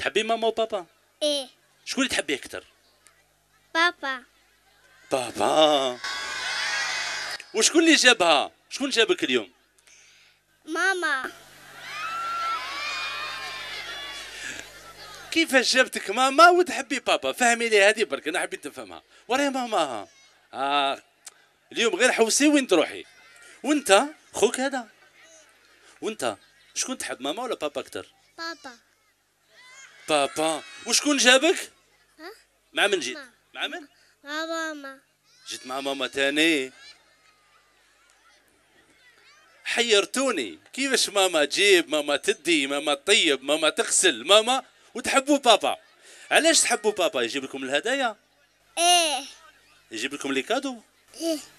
تحبي ماما وبابا؟ ايه شكون اللي تحبيه اكثر؟ بابا بابا وشكون اللي جابها؟ شكون جابك اليوم؟ ماما كيفاش جابتك ماما وتحبي بابا فهمي لي هذه برك انا حبيت نفهمها وراي ماما آه. اليوم غير حوسي وين تروحي وانت خوك هذا وانت شكون تحب ماما ولا بابا اكثر بابا بابا وشكون جابك؟ ها؟ مع من جيت؟ مع من؟ مع ماما جيت مع ماما تاني حيرتوني كيفاش ماما تجيب ماما تدي ماما تطيب ماما تغسل ماما وتحبوا بابا علاش تحبوا بابا يجيب لكم الهدايا؟ ايه يجيب لكم لي كادو؟ ايه